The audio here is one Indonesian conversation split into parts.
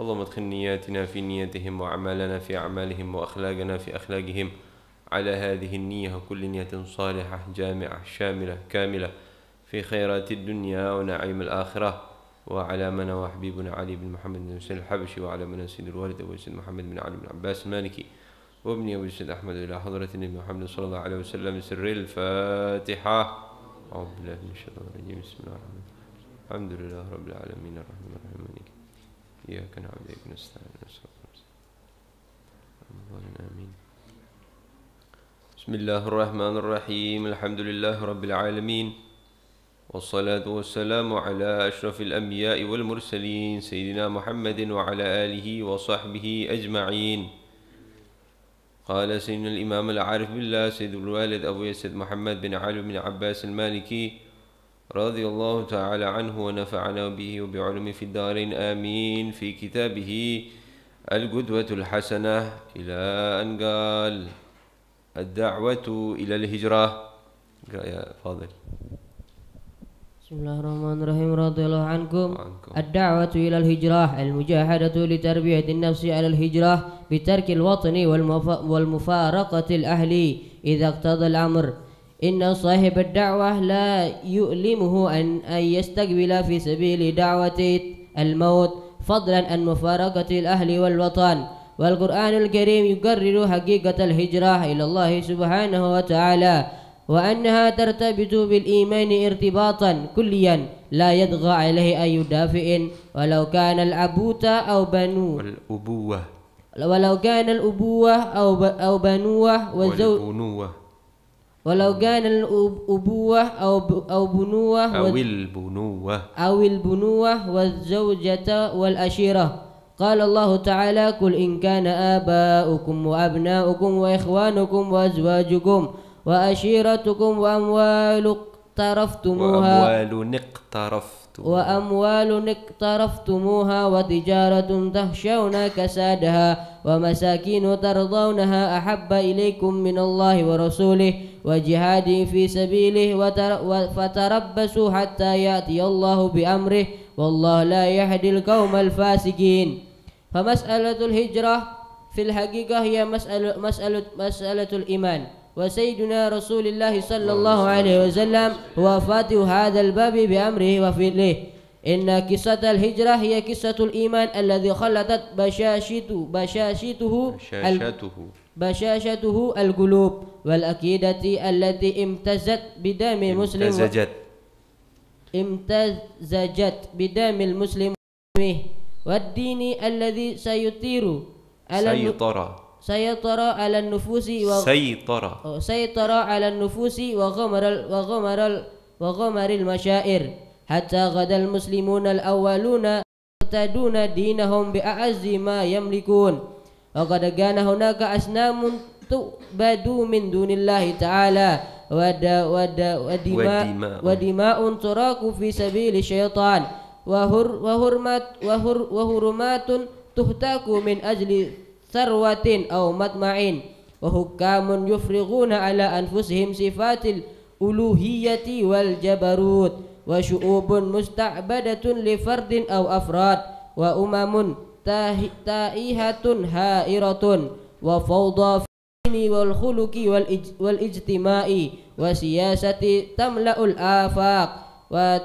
اللهم ادخل نياتنا في نياتهم وأعمالنا في أعمالهم وأخلاقنا في أخلاقهم على هذه النية وكل نية صالحة جامعة شاملة كاملة في خيرات الدنيا ونعيم الآخرة وعلى من وحبيبنا علي بن محمد بن حسين الحبشي وعلى من سيد الوالد أبو سيد محمد بن علي بن عباس المالكي وابني أبو سيد أحمد إلى حضرة النبي محمد صلى الله عليه وسلم سر الفاتحة أعوذ بالله من الشيطان الرجيم بسم الله الرحمن الرحيم الحمد لله رب العالمين الرحمن الرحيم إياك نعبد وإياك نستعين آمين بسم الله الرحمن الرحيم الحمد لله رب العالمين والصلاة والسلام على أشرف الأنبياء والمرسلين سيدنا محمد وعلى آله وصحبه أجمعين قال سيدنا الإمام العارف بالله سيد الوالد أبو يسد محمد بن علي بن عباس المالكي رضي الله تعالى عنه ونفعنا به وبعلمه في الدارين آمين في كتابه القدوة الحسنة إلى أن قال الدعوة إلى الهجرة يا فاضل بسم الله الرحمن الرحيم رضي الله عنكم, الدعوة إلى الهجرة المجاهدة لتربية النفس على الهجرة بترك الوطن والمفارقة الأهل إذا اقتضى الأمر إن صاحب الدعوة لا يؤلمه أن, أن يستقبل في سبيل دعوة الموت فضلا عن مفارقة الأهل والوطن والقرآن الكريم يقرر حقيقة الهجرة إلى الله سبحانه وتعالى وأنها ترتبط بالإيمان ارتباطا كليا لا يطغى عليه أي دافئ ولو كان العبوت أو بنو والأبوة ولو كان الأبوة أو أو بنوة والبنوة ولو كان الأبوة أو أو بنوة أو البنوة أو البنوة والزوجة والأشيرة قال الله تعالى قل إن كان آباؤكم وأبناؤكم وإخوانكم وأزواجكم وأشيرتكم وأموال اقترفتموها وأموال اقترفتموها وأموال اقترفتموها وتجارة تخشون كسادها ومساكين ترضونها أحب إليكم من الله ورسوله وجهاد في سبيله فتربصوا حتى يأتي الله بأمره والله لا يهدي القوم الفاسقين فمسألة الهجرة في الحقيقة هي مسألة, مسألة, مسألة الإيمان وسيدنا رسول الله صلى الله عليه وسلم هو فاتح هذا الباب بأمره وفعله إن قصة الهجرة هي قصة الإيمان الذي خلطت بشاشته بشاشته بشاشته بشاشته القلوب والأكيدة التي امتزت بدم المسلم امتزجت امتزجت بدم المسلم والدين الذي سيطير سيطر سيطر على النفوس و... سيطر سيطر على النفوس وغمر ال... وغمر ال... وغمر المشاعر حتى غدا المسلمون الأولون يرتدون دينهم بأعز ما يملكون وقد كان هناك أصنام تعبد من دون الله تعالى ود ود ودماء ودماء تراك في سبيل الشيطان وهر وهرمات وهر وهرمات تهتاك من أجل sarwatin au matma'in wa yufriquna ala anfusihim sifatil uluhiyati wal jabarut wa syu'ubun musta'badatun li fardin au afrad wa umamun ta'ihatun wa fawda fi'ini wal khuluki wal, wal ijtima'i wa tamla'ul afaq wa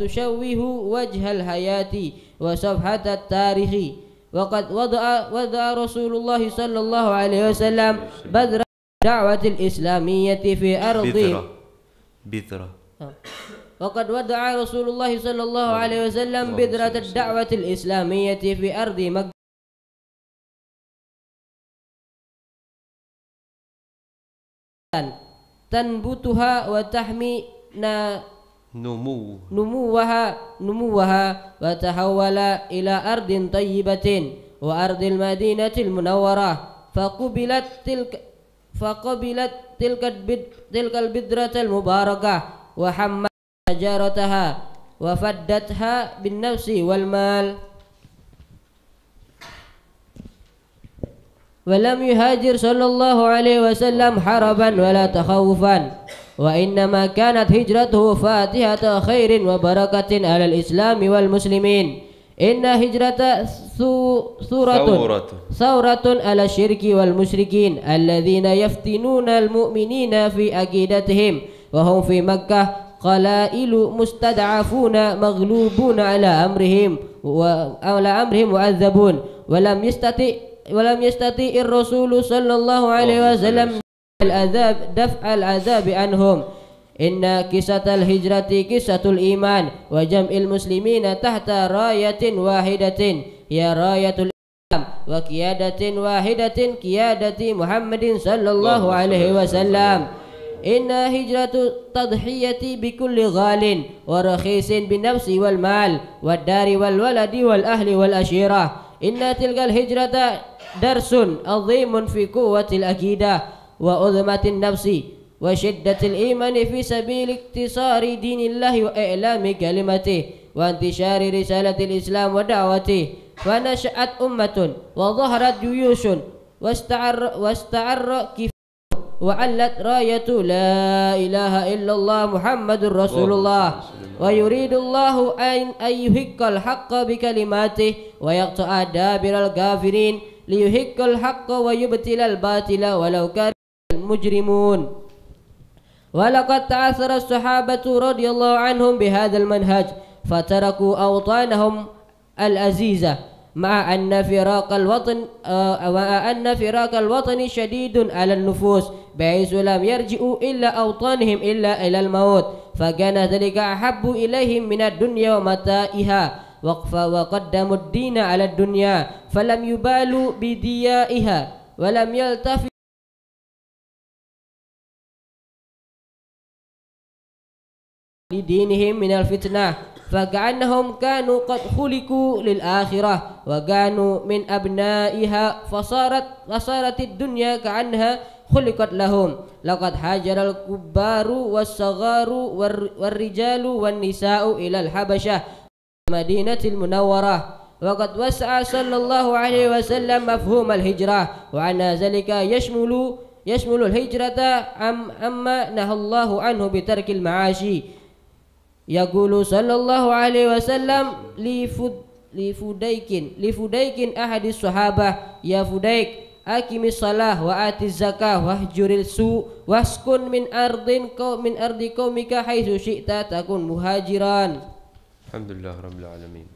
tushawihu wajhal hayati وصفحة التاريخ وقد وضع وضع رسول الله صلى الله عليه وسلم بذرة الدعوة الإسلامية في أرض بذرة بذرة آه. وقد وضع رسول الله صلى الله عليه وسلم بذرة الدعوة الإسلامية في أرض مكة تنبتها وتحمي نمو نموها نموها وتحول إلى أرض طيبة وأرض المدينة المنورة فقبلت تلك فقبلت تلك تلك البذرة المباركة وحملت شجرتها وفدتها بالنفس والمال ولم يهاجر صلى الله عليه وسلم حربا ولا تخوفا وإنما كانت هجرته فاتحة خير وبركة على الإسلام والمسلمين إن هجرة ثورة ثورة على الشرك والمشركين الذين يفتنون المؤمنين في أكيدتهم وهم في مكة قلائل مستضعفون مغلوبون على أمرهم وعلى أمرهم معذبون ولم يستطع ولم يستطيع الرسول صلى الله عليه وسلم العذاب دفع العذاب عنهم إن قصة الهجرة قصة الإيمان وجمع المسلمين تحت راية واحدة هي راية الإسلام وقيادة واحدة قيادة محمد صلى الله عليه وسلم إن هجرة تضحية بكل غال ورخيص بالنفس والمال والدار والولد والأهل والأشيرة إن تلك الهجرة درس عظيم في قوة الأكيدة وأذمة النفس وشدة الإيمان في سبيل اكتصار دين الله وإعلام كلمته وانتشار رسالة الإسلام ودعوته فنشأت أمة وظهرت جيوش واستعر, واستعر كفاية وعلت راية لا إله إلا الله محمد رسول الله ويريد الله أن, أن يهك الحق بكلماته ويقطع دابر الكافرين ليهك الحق ويبتل الباطل ولو كان المجرمون ولقد تأثر الصحابة رضي الله عنهم بهذا المنهج فتركوا أوطانهم الأزيزة مع أن فراق الوطن آه، مع أن فراق الوطن شديد على النفوس بحيث لم يرجئوا إلا أوطانهم إلا إلى الموت فكان ذلك أحب إليهم من الدنيا ومتائها وقف وقدموا الدين على الدنيا فلم يبالوا بديائها ولم يلتفت لدينهم من الفتنة فكأنهم كانوا قد خلقوا للآخرة وكانوا من أبنائها فصارت فصارت الدنيا كأنها خلقت لهم لقد هاجر الكبار والصغار والرجال والنساء إلى الحبشة المدينة المنورة وقد وسع صلى الله عليه وسلم مفهوم الهجرة وعن ذلك يشمل يشمل الهجرة أم أما نهى الله عنه بترك المعاشي يقول صلى الله عليه وسلم لفد لفديكين لفديكين أحد الصحابة يا فديك أقم الصلاة وآت الزكاة واهجر السوء واسكن من أرض من أرض قومك حيث شئت تكون مهاجرا الحمد لله رب العالمين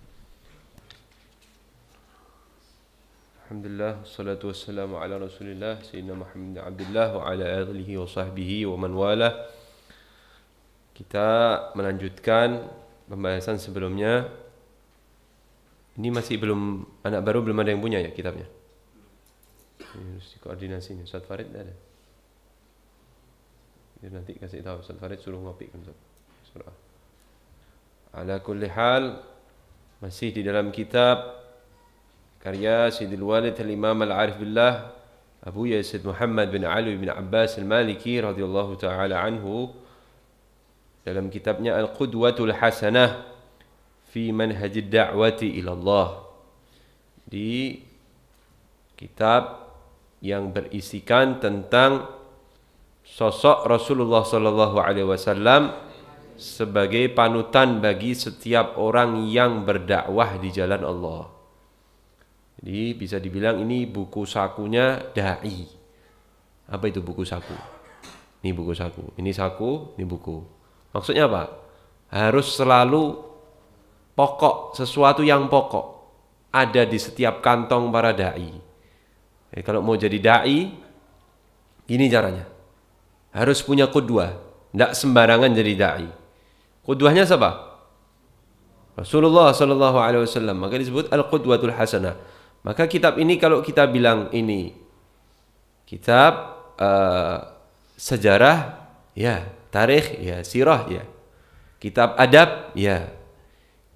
الحمد لله والصلاة والسلام على رسول الله سيدنا محمد عبد الله وعلى آله وصحبه ومن والاه Kita melanjutkan pembahasan sebelumnya. Ini masih belum anak baru belum ada yang punya ya kitabnya. Ini harus dikoordinasinya. Ustaz Farid ada. Dia nanti kasih tahu Ustaz Farid suruh ngopi kan Surah. Ala kulli hal masih di dalam kitab karya Sayyidil Walid Al-Imam Al-Arif Billah Abu Yazid Muhammad bin Ali bin Abbas Al-Maliki radhiyallahu taala anhu dalam kitabnya Al-Qudwatul Hasanah fi Manhajid Da'wati Allah di kitab yang berisikan tentang sosok Rasulullah sallallahu Alaihi Wasallam sebagai panutan bagi setiap orang yang berdakwah di jalan Allah. Jadi bisa dibilang ini buku sakunya dai. Apa itu buku saku? Ini buku saku. Ini saku, ini buku. Maksudnya apa? Harus selalu pokok, sesuatu yang pokok ada di setiap kantong para dai. Jadi eh, kalau mau jadi dai, gini caranya. Harus punya kedua, tidak sembarangan jadi dai. Kuduhnya siapa? Rasulullah Shallallahu Alaihi Wasallam. Maka disebut al qudwatul hasanah. Maka kitab ini kalau kita bilang ini kitab uh, sejarah, ya Tarikh ya, sirah ya. Kitab adab ya.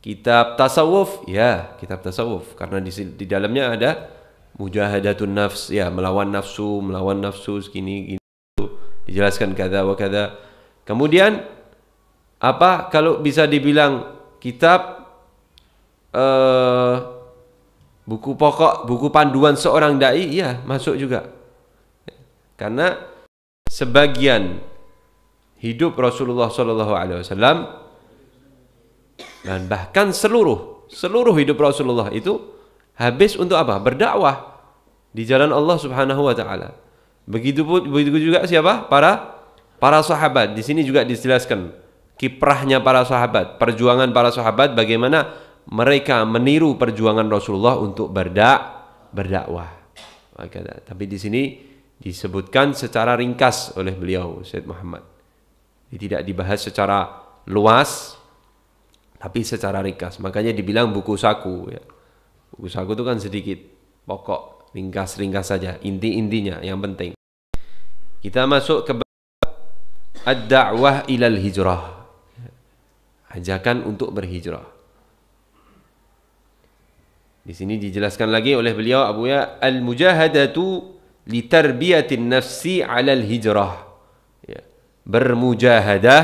Kitab tasawuf ya, kitab tasawuf karena di, di dalamnya ada mujahadatun nafs ya, melawan nafsu, melawan nafsu segini gini dijelaskan kata wa kada. Kemudian apa kalau bisa dibilang kitab uh, buku pokok, buku panduan seorang dai ya masuk juga. Karena sebagian hidup Rasulullah Shallallahu Alaihi Wasallam dan bahkan seluruh seluruh hidup Rasulullah itu habis untuk apa? Berdakwah di jalan Allah Subhanahu Wa Taala. Begitu begitu juga siapa? Para para sahabat. Di sini juga dijelaskan kiprahnya para sahabat, perjuangan para sahabat bagaimana mereka meniru perjuangan Rasulullah untuk berdak berdakwah. tapi di sini disebutkan secara ringkas oleh beliau Said Muhammad tidak dibahas secara luas tapi secara ringkas makanya dibilang buku saku ya buku saku itu kan sedikit pokok ringkas-ringkas saja inti-intinya yang penting kita masuk ke ad-da'wah ilal hijrah ajakan untuk berhijrah di sini dijelaskan lagi oleh beliau Abu Ya al-mujahadatu li tarbiyatin nafsi alal hijrah bermujahadah,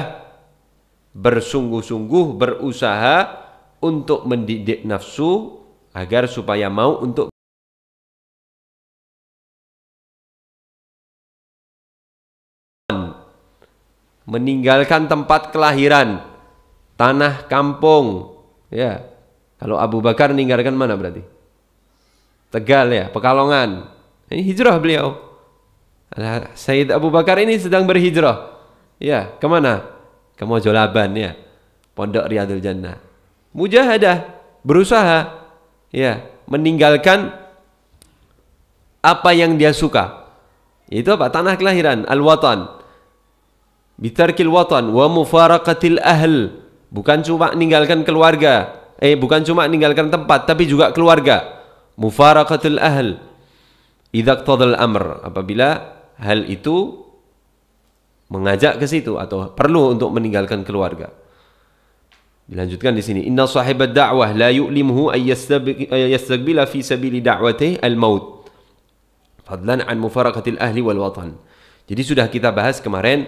bersungguh-sungguh, berusaha untuk mendidik nafsu agar supaya mau untuk meninggalkan tempat kelahiran, tanah kampung, ya. Kalau Abu Bakar meninggalkan mana berarti? Tegal ya, Pekalongan. Ini hijrah beliau. Sayyid Abu Bakar ini sedang berhijrah Ya, kemana? Ke Mojolaban ya. Pondok Riyadul Jannah. Mujahadah, berusaha ya, meninggalkan apa yang dia suka. Itu apa? Tanah kelahiran, al-watan. Bitarkil watan wa mufaraqatil ahl. Bukan cuma meninggalkan keluarga, eh bukan cuma meninggalkan tempat, tapi juga keluarga. Mufaraqatil ahl. Idza qtadal amr. Apabila hal itu mengajak ke situ atau perlu untuk meninggalkan keluarga. Dilanjutkan di sini, inna sahibat da'wah la yu'limuhu ay yastagbila fi sabili da'wati al-maut. Fadlan an mufaraqatil ahli wal watan. Jadi sudah kita bahas kemarin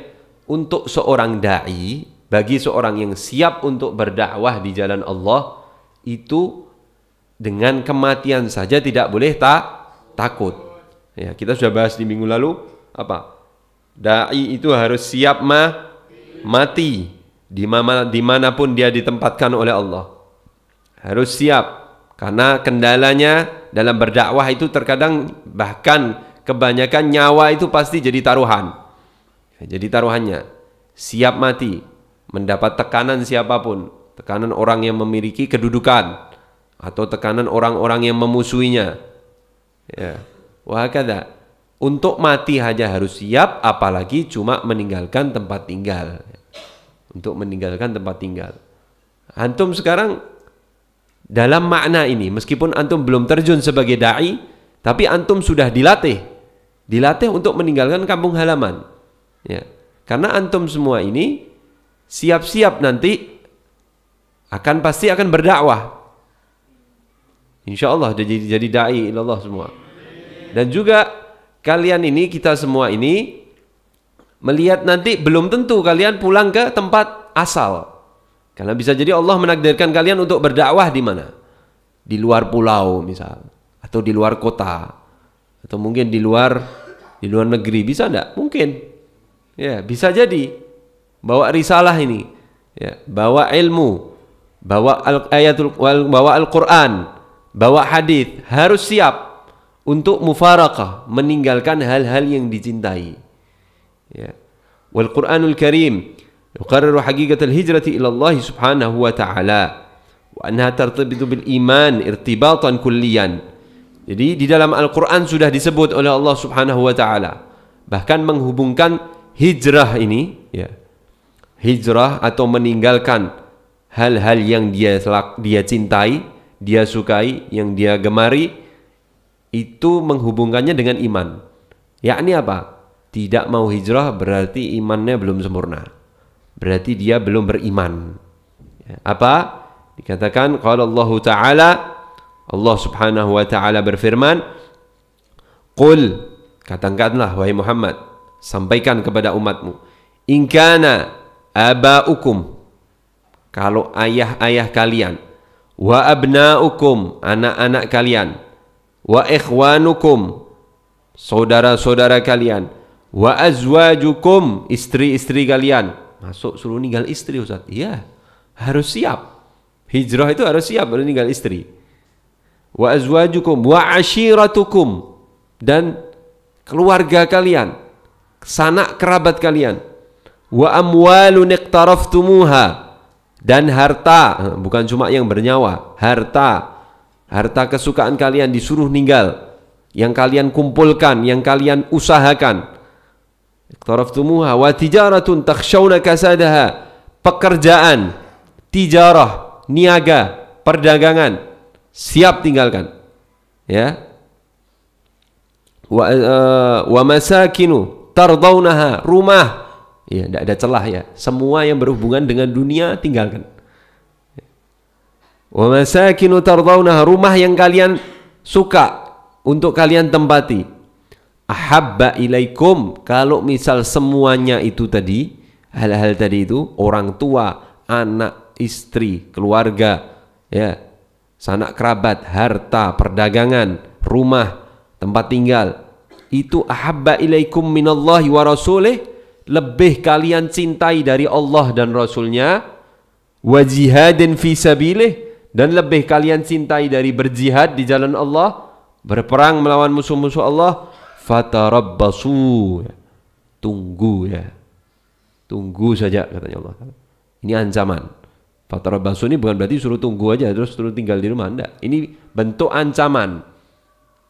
untuk seorang dai, bagi seorang yang siap untuk berdakwah di jalan Allah itu dengan kematian saja tidak boleh tak takut. Ya, kita sudah bahas di minggu lalu apa? Dai itu harus siap ma mati dimanapun dia ditempatkan oleh Allah. Harus siap karena kendalanya dalam berdakwah itu terkadang bahkan kebanyakan nyawa itu pasti jadi taruhan. Jadi taruhannya siap mati mendapat tekanan siapapun, tekanan orang yang memiliki kedudukan atau tekanan orang-orang yang memusuhinya. Ya. Wahakada. Untuk mati saja harus siap, apalagi cuma meninggalkan tempat tinggal. Untuk meninggalkan tempat tinggal. Antum sekarang dalam makna ini, meskipun antum belum terjun sebagai dai, tapi antum sudah dilatih, dilatih untuk meninggalkan kampung halaman. Ya. Karena antum semua ini siap-siap nanti akan pasti akan berdakwah. Insya Allah jadi jadi dai allah semua. Dan juga kalian ini kita semua ini melihat nanti belum tentu kalian pulang ke tempat asal. Karena bisa jadi Allah menakdirkan kalian untuk berdakwah di mana? Di luar pulau misal atau di luar kota atau mungkin di luar di luar negeri bisa enggak? Mungkin. Ya, bisa jadi bawa risalah ini, ya, bawa ilmu, bawa al ayatul bawa Al-Qur'an, bawa hadis, harus siap untuk mufarakah meninggalkan hal-hal yang dicintai ya wal Quranul Karim yuqarriru haqiqatal hijrah ila Allah subhanahu wa ta'ala wa anha tartabitu bil iman irtibatan kulliyan jadi di dalam Al-Qur'an sudah disebut oleh Allah subhanahu wa ta'ala bahkan menghubungkan hijrah ini ya hijrah atau meninggalkan hal-hal yang dia dia cintai, dia sukai, yang dia gemari itu menghubungkannya dengan iman. Yakni apa? Tidak mau hijrah berarti imannya belum sempurna. Berarti dia belum beriman. Ya, apa? Dikatakan kalau Allah Ta'ala Allah Subhanahu wa taala berfirman, "Qul" katakanlah wahai Muhammad, sampaikan kepada umatmu, ingkana kana abaukum" kalau ayah-ayah kalian, "wa abnaukum" anak-anak kalian, wa ikhwanukum saudara-saudara kalian wa azwajukum istri-istri kalian masuk suruh ninggal istri Ustaz iya harus siap hijrah itu harus siap harus ninggal istri wa azwajukum wa ashiratukum dan keluarga kalian sanak kerabat kalian wa amwalun iqtaraftumuha dan harta bukan cuma yang bernyawa harta harta kesukaan kalian disuruh ninggal, yang kalian kumpulkan, yang kalian usahakan. Iqtaraftumuha wa tijaratun takhshawna kasadaha. Pekerjaan, tijarah, niaga, perdagangan siap tinggalkan. Ya. Wa eh, wa masakinu tardawnaha rumah. Ya, tidak ada celah ya. Semua yang berhubungan dengan dunia tinggalkan. Wa masakinu tardawna rumah yang kalian suka untuk kalian tempati. Ahabba ilaikum kalau misal semuanya itu tadi hal-hal tadi itu orang tua, anak, istri, keluarga, ya, sanak kerabat, harta, perdagangan, rumah, tempat tinggal. Itu ahabba ilaikum minallahi wa rasulih lebih kalian cintai dari Allah dan Rasulnya wajihadin fi sabilih dan lebih kalian cintai dari berjihad di jalan Allah, berperang melawan musuh-musuh Allah, fatarabbasu. Ya. Tunggu ya. Tunggu saja katanya Allah. Ini ancaman. Fatarabbasu ini bukan berarti suruh tunggu aja terus suruh tinggal di rumah anda. Ini bentuk ancaman.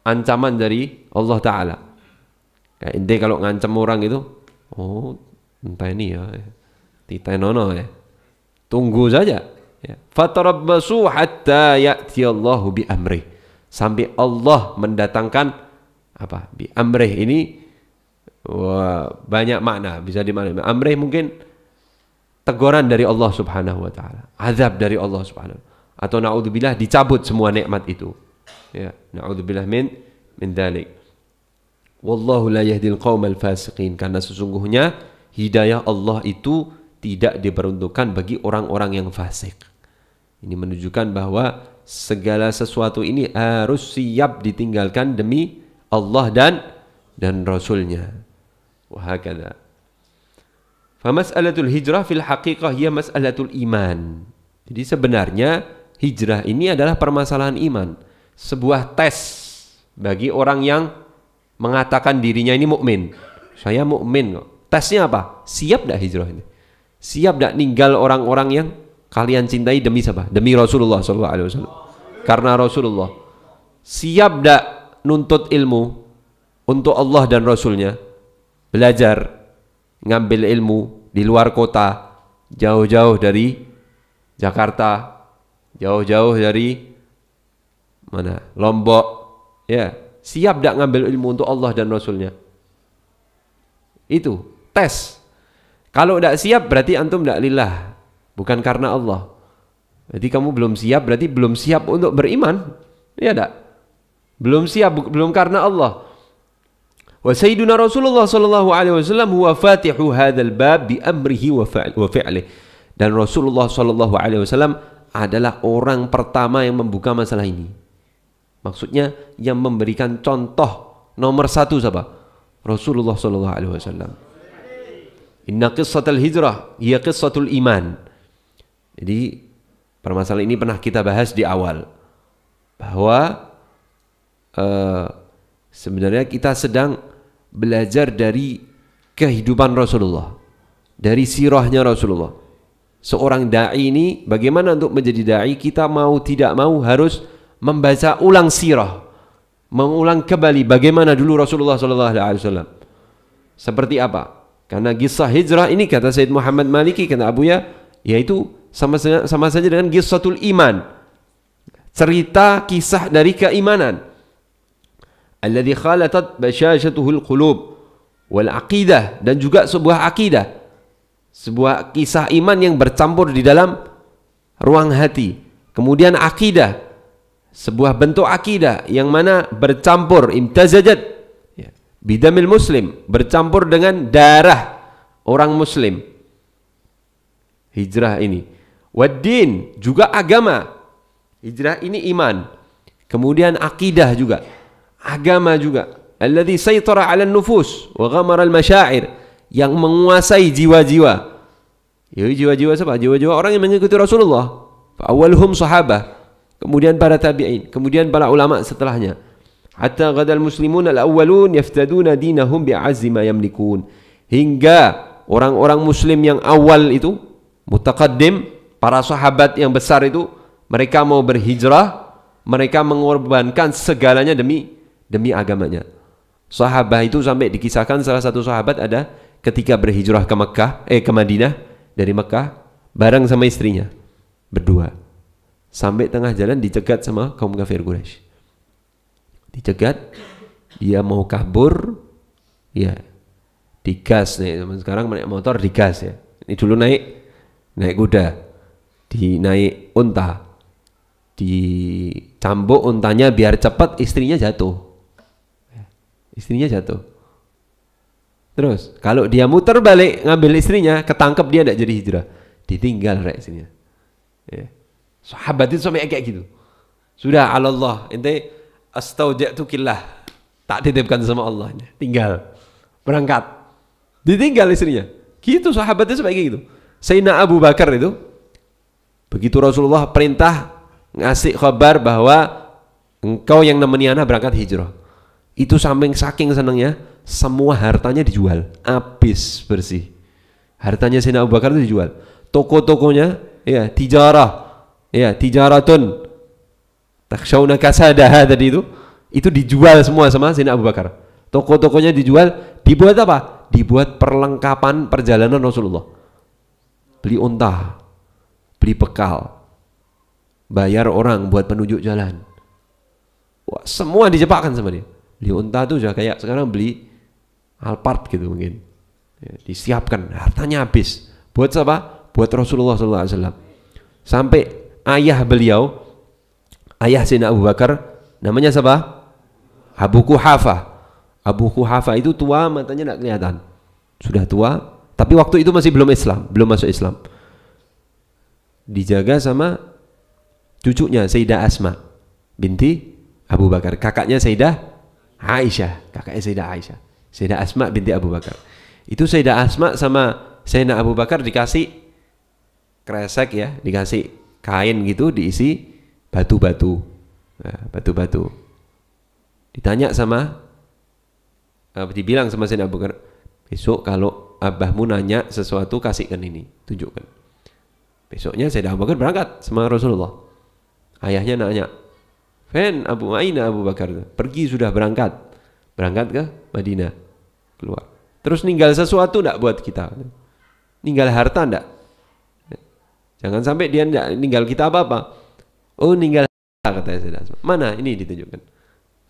Ancaman dari Allah taala. Kayak ente kalau ngancam orang itu, oh entah ini ya. ya. nono ya. Tunggu saja Ya. Fatarabbasu hatta Allahu bi amri. Sampai Allah mendatangkan apa? Bi amri ini wah, banyak makna bisa dimaknai. amri mungkin teguran dari Allah Subhanahu wa taala, azab dari Allah Subhanahu atau naudzubillah dicabut semua nikmat itu. Ya, naudzubillah min min dalik Wallahu la yahdil qaumal fasiqin karena sesungguhnya hidayah Allah itu tidak diperuntukkan bagi orang-orang yang fasik. Ini menunjukkan bahwa segala sesuatu ini harus siap ditinggalkan demi Allah dan dan Rasulnya. Wahakada. Famas'alatul hijrah fil haqiqah ya mas'alatul iman. Jadi sebenarnya hijrah ini adalah permasalahan iman. Sebuah tes bagi orang yang mengatakan dirinya ini mukmin. Saya mukmin Tesnya apa? Siap dah hijrah ini? Siap dah ninggal orang-orang yang kalian cintai demi siapa? Demi Rasulullah sallallahu alaihi wasallam. Karena Rasulullah siap dak nuntut ilmu untuk Allah dan Rasulnya belajar ngambil ilmu di luar kota jauh-jauh dari Jakarta jauh-jauh dari mana Lombok ya siap dak ngambil ilmu untuk Allah dan Rasulnya itu tes kalau tidak siap berarti antum tidak lillah bukan karena Allah. Jadi kamu belum siap berarti belum siap untuk beriman. Iya enggak? Belum siap belum karena Allah. Wa sayyiduna Rasulullah sallallahu alaihi wasallam huwa fatihu hadzal bab bi amrihi wa fi'lihi. Dan Rasulullah sallallahu alaihi wasallam adalah orang pertama yang membuka masalah ini. Maksudnya yang memberikan contoh nomor satu siapa? Rasulullah sallallahu alaihi wasallam. Inna qissatal hijrah hiya qissatul iman. Jadi permasalahan ini pernah kita bahas di awal bahwa uh, sebenarnya kita sedang belajar dari kehidupan Rasulullah, dari sirahnya Rasulullah. Seorang dai ini bagaimana untuk menjadi dai kita mau tidak mau harus membaca ulang sirah, mengulang kembali bagaimana dulu Rasulullah Shallallahu Alaihi Wasallam. Seperti apa? Karena kisah hijrah ini kata Said Muhammad Maliki kata Abu ya, yaitu sama sama saja dengan qisatul iman. Cerita kisah dari keimanan. Alladhi khalatat bashashatuhul qulub wal aqidah dan juga sebuah aqidah Sebuah kisah iman yang bercampur di dalam ruang hati. Kemudian akidah sebuah bentuk akidah yang mana bercampur imtazajat ya, bidamil muslim bercampur dengan darah orang muslim hijrah ini Wadin juga agama. Hijrah ini iman. Kemudian akidah juga. Agama juga. Alladhi saytara ala nufus wa ghamara al-masyair. Yang menguasai jiwa-jiwa. Ya, jiwa-jiwa siapa? Jiwa-jiwa orang yang mengikuti Rasulullah. Fa'awalhum sahabah. Kemudian para tabi'in. Kemudian para ulama setelahnya. Hatta ghadal muslimun al-awwalun yaftaduna dinahum bi'azima yamlikun. Hingga orang-orang muslim yang awal itu. Mutaqaddim. Mutaqaddim Para sahabat yang besar itu mereka mau berhijrah, mereka mengorbankan segalanya demi demi agamanya. Sahabat itu sampai dikisahkan salah satu sahabat ada ketika berhijrah ke Mekah, eh ke Madinah dari Mekah bareng sama istrinya berdua. Sampai tengah jalan dicegat sama kaum kafir Quraisy. Dicegat, dia mau kabur, ya digas nih zaman sekarang naik motor digas ya. Ini dulu naik naik kuda, dinaik unta dicambuk untanya biar cepat istrinya jatuh istrinya jatuh terus kalau dia muter balik ngambil istrinya ketangkep dia tidak jadi hijrah ditinggal reaksinya ya. sahabat itu sampai kayak gitu sudah Allah ente astaujatukillah tak titipkan sama Allah tinggal berangkat ditinggal istrinya gitu sahabatnya sebagai gitu Sayyidina Abu Bakar itu Begitu Rasulullah perintah ngasih kabar bahwa engkau yang nemeni anak berangkat hijrah. Itu samping saking senangnya semua hartanya dijual, habis bersih. Hartanya Sayyidina Abu Bakar itu dijual. Toko-tokonya, ya, tijarah, ya, tijaratun. Takshauna kasadaha tadi itu, itu dijual semua sama Sayyidina Abu Bakar. Toko-tokonya dijual, dibuat apa? Dibuat perlengkapan perjalanan Rasulullah. Beli unta, beli bekal, bayar orang buat penunjuk jalan. Wah, semua dijepakkan sama dia. Beli unta tuh juga kayak sekarang beli Alphard gitu mungkin. Ya, disiapkan, hartanya habis. Buat siapa? Buat Rasulullah SAW. Sampai ayah beliau, ayah Sina Abu Bakar, namanya siapa? Abu Kuhafa. Abu Kuhafa itu tua, matanya tidak kelihatan. Sudah tua, tapi waktu itu masih belum Islam, belum masuk Islam dijaga sama cucunya Sayyidah Asma binti Abu Bakar. Kakaknya Sayyidah Aisyah, kakaknya Sayyidah Aisyah. Sayyidah Asma binti Abu Bakar. Itu Sayyidah Asma sama Sayyidah Abu Bakar dikasih kresek ya, dikasih kain gitu diisi batu-batu. Ya, batu-batu. Ditanya sama eh, dibilang sama Sayyidah Abu Bakar, besok kalau abahmu nanya sesuatu kasihkan ini, tunjukkan. Besoknya saya Abu Bakar berangkat sama Rasulullah. Ayahnya nanya, Fen Abu Aina Abu Bakar, pergi sudah berangkat. Berangkat ke Madinah. Keluar. Terus ninggal sesuatu enggak buat kita? Ninggal harta enggak? Jangan sampai dia enggak ninggal kita apa-apa. Oh ninggal harta kata Sayyidah Asma. Mana? Ini ditunjukkan.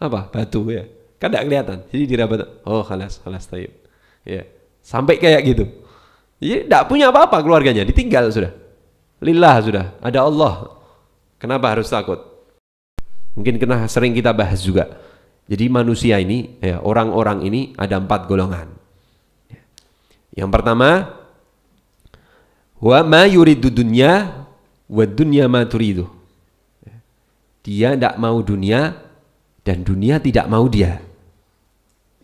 Apa? Batu ya. Kan enggak kelihatan. Jadi dirabat. Oh halas, halas tayyib. Ya. Sampai kayak gitu. Jadi iya, enggak punya apa-apa keluarganya. Ditinggal sudah. Lillah sudah, ada Allah. Kenapa harus takut? Mungkin kena sering kita bahas juga. Jadi manusia ini, ya, orang-orang ini ada empat golongan. Yang pertama, wa ma yuridu dunya wa dunya ma turidu. Dia tidak mau dunia dan dunia tidak mau dia.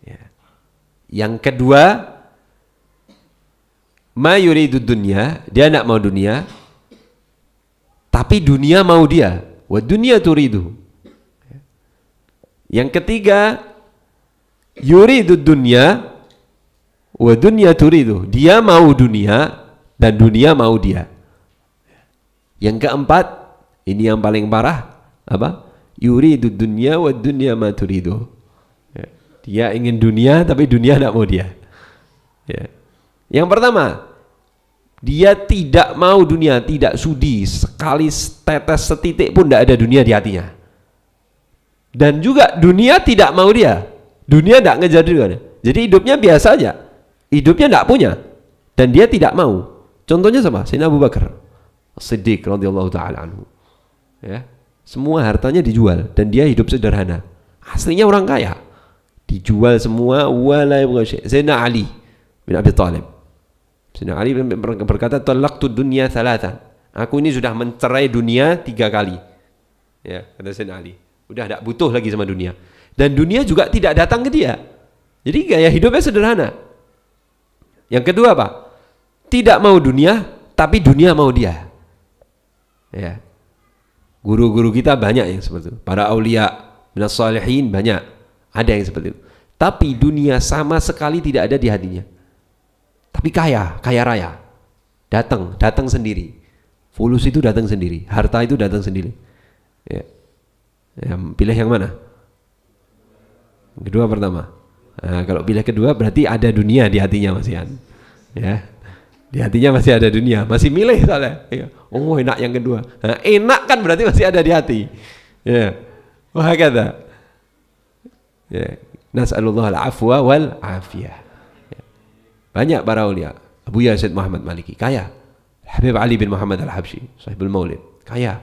Ya. Yang kedua, ma yuridu dunya, dia tidak mau dunia, tapi dunia mau dia. Wa dunia turidu. Yang ketiga, yuridu dunia wa dunia turidu. Dia mau dunia dan dunia mau dia. Yang keempat, ini yang paling parah, apa? Yuridu dunia wa dunia ma turidu. Ya. Dia ingin dunia tapi dunia tidak mau dia. Ya. Yang pertama, dia tidak mau dunia, tidak sudi sekali tetes setitik pun tidak ada dunia di hatinya. Dan juga dunia tidak mau dia. Dunia tidak ngejar dia. Kan? Jadi hidupnya biasa aja. Hidupnya tidak punya. Dan dia tidak mau. Contohnya sama Sayyidina Abu Bakar Siddiq radhiyallahu taala anhu. Ya. Semua hartanya dijual dan dia hidup sederhana. Aslinya orang kaya. Dijual semua wala Sayyidina Ali bin Abi Talib. Sayyidina Ali berkata talaqtu dunya thalatha. Aku ini sudah mencerai dunia tiga kali. Ya, kata Sayyidina Ali. Udah tidak butuh lagi sama dunia. Dan dunia juga tidak datang ke dia. Jadi gaya hidupnya sederhana. Yang kedua apa? Tidak mau dunia, tapi dunia mau dia. Ya. Guru-guru kita banyak yang seperti itu. Para aulia, minas salihin banyak. Ada yang seperti itu. Tapi dunia sama sekali tidak ada di hatinya tapi kaya, kaya raya. Datang, datang sendiri. Fulus itu datang sendiri, harta itu datang sendiri. Ya. Ya, pilih yang mana? Kedua pertama. Nah, kalau pilih kedua berarti ada dunia di hatinya Mas Ian. Ya. Di hatinya masih ada dunia, masih milih soalnya. Ya. Oh, enak yang kedua. Nah, enak kan berarti masih ada di hati. Ya. Wah kata. Ya. Nas'alullah al-afwa wal afiyah. Banyak para ulia. Abu Yazid Muhammad Maliki, kaya. Habib Ali bin Muhammad Al-Habsyi, sahibul maulid, kaya.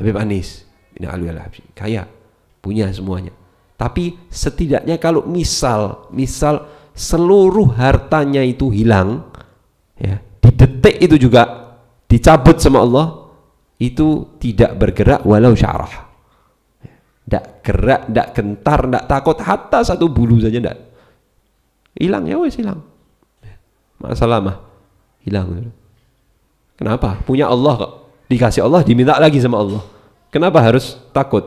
Habib Anis bin Ali Al-Habsyi, kaya. Punya semuanya. Tapi setidaknya kalau misal, misal seluruh hartanya itu hilang, ya, di detik itu juga dicabut sama Allah, itu tidak bergerak walau syarah. Tidak gerak, tidak gentar, tidak takut, hatta satu bulu saja tidak. Hilang ya wes hilang mah hilang kenapa punya Allah kok dikasih Allah diminta lagi sama Allah kenapa harus takut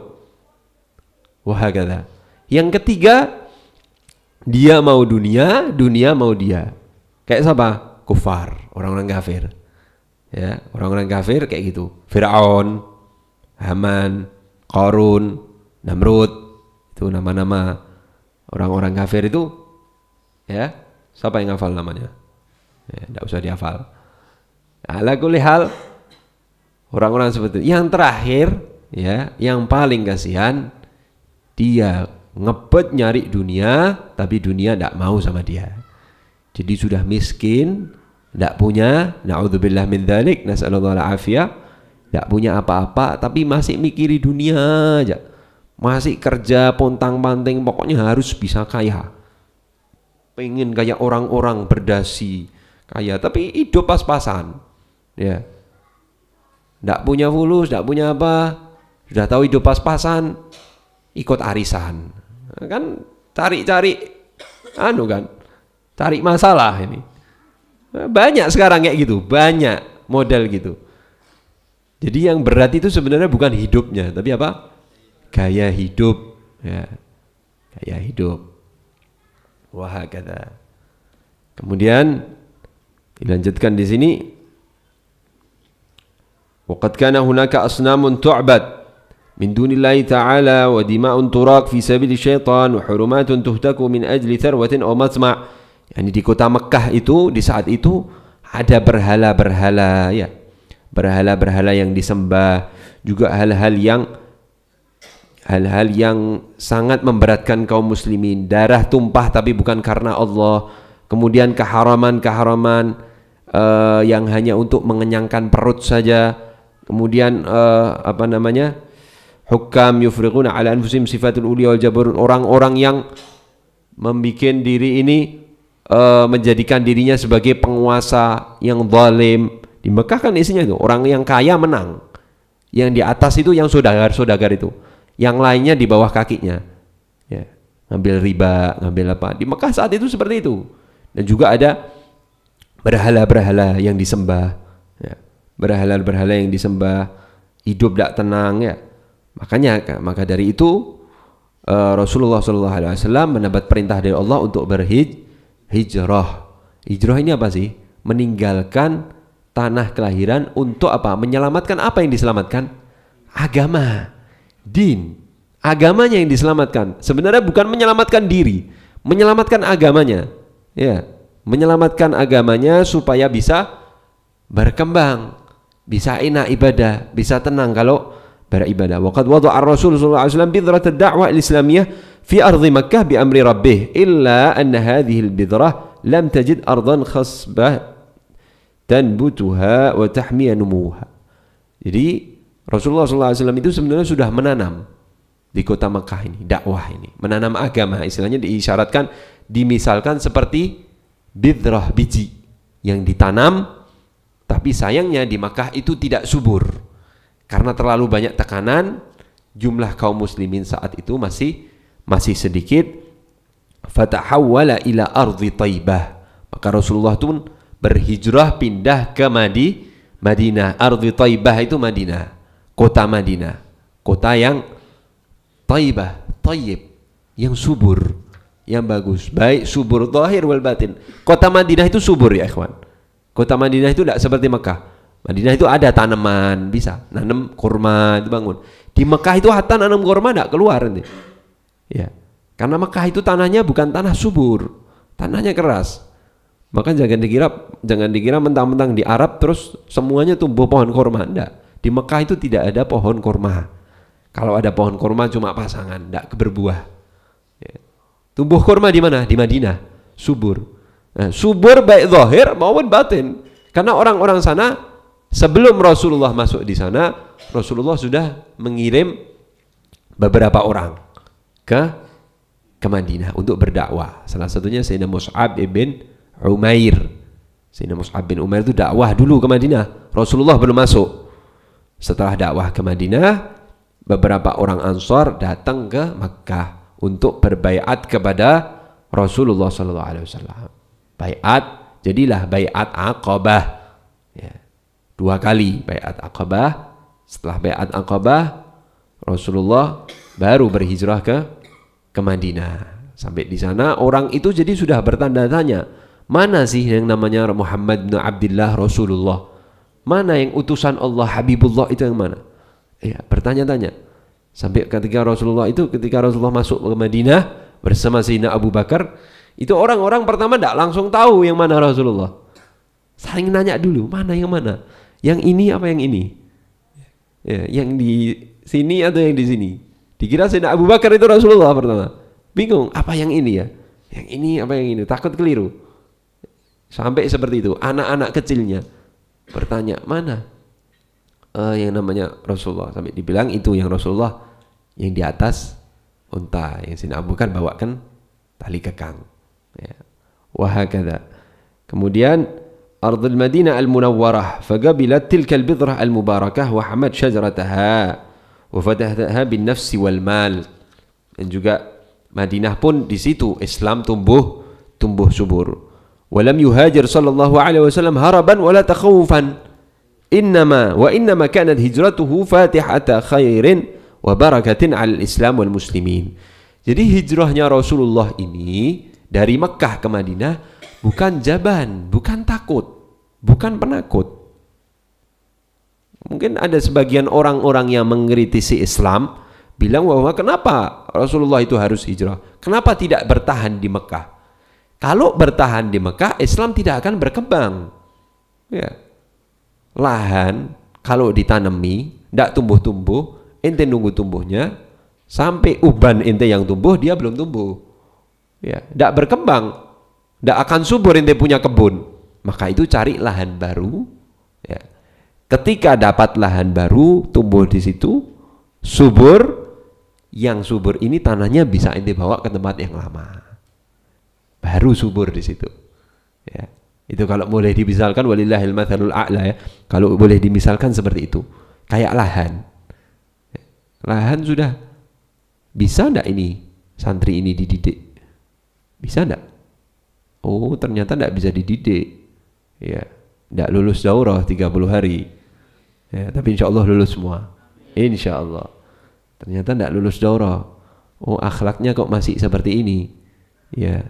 wahagada yang ketiga dia mau dunia dunia mau dia kayak siapa kufar orang-orang kafir ya orang-orang kafir kayak gitu Fir'aun Haman Korun Namrud itu nama-nama orang-orang kafir itu ya siapa yang hafal namanya tidak ya, usah dihafal ala hal orang-orang seperti itu. yang terakhir ya yang paling kasihan dia ngebet nyari dunia tapi dunia tidak mau sama dia jadi sudah miskin tidak punya naudzubillah min dzalik nasallallahu afia tidak punya apa-apa tapi masih mikiri dunia aja masih kerja pontang panting pokoknya harus bisa kaya pengen kayak orang-orang berdasi kaya tapi hidup pas-pasan ya tidak punya fulus tidak punya apa sudah tahu hidup pas-pasan ikut arisan kan cari-cari anu kan cari masalah ini banyak sekarang kayak gitu banyak model gitu jadi yang berat itu sebenarnya bukan hidupnya tapi apa gaya hidup ya gaya hidup wah kata kemudian Dilanjutkan di sini وقد كان هناك أصنام تعبد من دون الله تعالى ودماء تراق في سبيل الشيطان وحرمات تهتك من أجل ثروة أو مطمع yani di kota Mekah itu di saat itu ada berhala-berhala ya berhala-berhala yang disembah juga hal-hal yang hal-hal yang sangat memberatkan kaum muslimin darah tumpah tapi bukan karena Allah kemudian keharaman-keharaman uh, yang hanya untuk mengenyangkan perut saja. Kemudian uh, apa namanya? Hukam yufriquna ala anfusim sifatul ulia wal jabarun. Orang-orang yang membuat diri ini uh, menjadikan dirinya sebagai penguasa yang zalim. Di Mekah kan isinya itu orang yang kaya menang. Yang di atas itu yang saudagar-saudagar itu. Yang lainnya di bawah kakinya. Ya, ngambil riba, ngambil apa. Di Mekah saat itu seperti itu. Dan juga ada berhala-berhala yang disembah, ya. berhala-berhala yang disembah, hidup tidak tenang ya. Makanya maka dari itu uh, Rasulullah Shallallahu Alaihi Wasallam mendapat perintah dari Allah untuk berhijrah. Hijrah ini apa sih? Meninggalkan tanah kelahiran untuk apa? Menyelamatkan apa yang diselamatkan? Agama, din, agamanya yang diselamatkan. Sebenarnya bukan menyelamatkan diri, menyelamatkan agamanya. Ya, menyelamatkan agamanya supaya bisa berkembang, bisa enak ibadah, bisa tenang kalau beribadah. Waqad wada'a Rasul sallallahu alaihi wasallam bidrat ad-da'wah al-islamiyah fi ardi Makkah bi amri rabbih illa an hadhihi al-bidrah lam tajid ardan khasbah tanbutuha wa tahmiya numuha. Jadi Rasulullah sallallahu alaihi wasallam itu sebenarnya sudah menanam di kota Makkah ini dakwah ini, menanam agama istilahnya diisyaratkan dimisalkan seperti bidrah biji yang ditanam tapi sayangnya di Makkah itu tidak subur karena terlalu banyak tekanan jumlah kaum muslimin saat itu masih masih sedikit fatahawwala ila ardi taibah maka Rasulullah pun berhijrah pindah ke Madi Madinah ardi taibah itu Madinah kota Madinah kota yang taibah taib yang subur yang bagus baik subur tohir wal batin kota Madinah itu subur ya ikhwan kota Madinah itu tidak seperti Mekah Madinah itu ada tanaman bisa nanam kurma itu bangun di Mekah itu hatta nanam kurma tidak keluar nanti ya karena Mekah itu tanahnya bukan tanah subur tanahnya keras maka jangan dikira jangan dikira mentang-mentang di Arab terus semuanya tumbuh pohon kurma tidak di Mekah itu tidak ada pohon kurma kalau ada pohon kurma cuma pasangan tidak berbuah ya Tumbuh kurma di mana? Di Madinah, subur. Nah, subur baik zahir maupun batin. Karena orang-orang sana sebelum Rasulullah masuk di sana, Rasulullah sudah mengirim beberapa orang ke ke Madinah untuk berdakwah. Salah satunya Sayyidina Mus'ab ibn Umair. Sayyidina Mus'ab bin Umair itu dakwah dulu ke Madinah. Rasulullah belum masuk. Setelah dakwah ke Madinah, beberapa orang Ansor datang ke Makkah untuk berbaiat kepada Rasulullah Sallallahu Alaihi Wasallam. Baiat jadilah baiat akobah ya. dua kali baiat akobah. Setelah baiat akobah Rasulullah baru berhijrah ke ke Madinah. Sampai di sana orang itu jadi sudah bertanda tanya, mana sih yang namanya Muhammad bin Abdullah Rasulullah? Mana yang utusan Allah Habibullah itu yang mana? Ya, bertanya-tanya. Sampai ketika Rasulullah itu ketika Rasulullah masuk ke Madinah bersama Sayyidina Abu Bakar, itu orang-orang pertama tidak langsung tahu yang mana Rasulullah. Saling nanya dulu, mana yang mana? Yang ini apa yang ini? Ya, yang di sini atau yang di sini? Dikira Sayyidina Abu Bakar itu Rasulullah pertama. Bingung, apa yang ini ya? Yang ini apa yang ini? Takut keliru. Sampai seperti itu, anak-anak kecilnya bertanya, mana? Uh, yang namanya Rasulullah sampai dibilang itu yang Rasulullah yang di atas unta yang Sina Abu kan bawakan tali kekang ya wahakadha kemudian ardul madinah al munawwarah faqabilat tilka al bidrah al mubarakah wa hamad shajarataha wa fadahaha bin nafs wal mal dan juga Madinah pun di situ Islam tumbuh tumbuh subur walam yuhajir sallallahu alaihi wasallam haraban wala takhawufan innama wa innama kanat hijratuhu fatihata khairin wa barakatin al Islam wal muslimin. Jadi hijrahnya Rasulullah ini dari Mekah ke Madinah bukan jaban, bukan takut, bukan penakut. Mungkin ada sebagian orang-orang yang mengkritisi Islam bilang bahwa kenapa Rasulullah itu harus hijrah? Kenapa tidak bertahan di Mekah? Kalau bertahan di Mekah, Islam tidak akan berkembang. Ya. Lahan kalau ditanami, tidak tumbuh-tumbuh, ente nunggu tumbuhnya sampai uban ente yang tumbuh dia belum tumbuh ya tidak berkembang tidak akan subur ente punya kebun maka itu cari lahan baru ya ketika dapat lahan baru tumbuh di situ subur yang subur ini tanahnya bisa ente bawa ke tempat yang lama baru subur di situ ya itu kalau boleh dimisalkan walillahil a'la ya kalau boleh dimisalkan seperti itu kayak lahan lahan sudah bisa ndak ini santri ini dididik bisa ndak oh ternyata ndak bisa dididik ya ndak lulus daurah 30 hari ya, tapi insya Allah lulus semua insya Allah ternyata ndak lulus daurah oh akhlaknya kok masih seperti ini ya